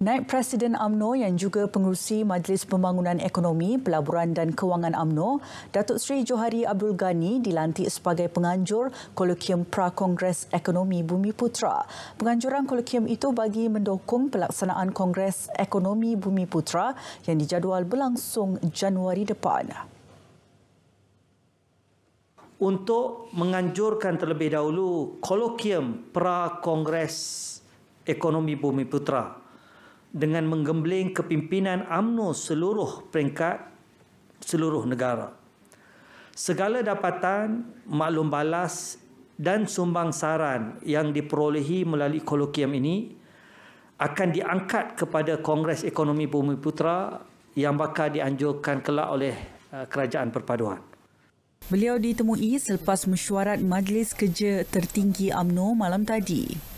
Naib Presiden AMNO yang juga pengurusi Majlis Pembangunan Ekonomi, Pelaburan dan Kewangan AMNO, Datuk Seri Johari Abdul Ghani dilantik sebagai penganjur kolokium Pra-Kongres Ekonomi Bumi Putra. Penganjuran kolokium itu bagi mendukung pelaksanaan Kongres Ekonomi Bumi Putra yang dijadual berlangsung Januari depan. Untuk menganjurkan terlebih dahulu kolokium Pra-Kongres Ekonomi Bumi Putra, dengan menggembleng kepimpinan AMNO seluruh peringkat seluruh negara. Segala dapatan, maklum balas dan sumbang saran yang diperolehi melalui kolokium ini akan diangkat kepada Kongres Ekonomi Bumi Putra yang bakal dianjurkan kelak oleh eh, Kerajaan Perpaduan. Beliau ditemui selepas mesyuarat Majlis Kerja Tertinggi AMNO malam tadi.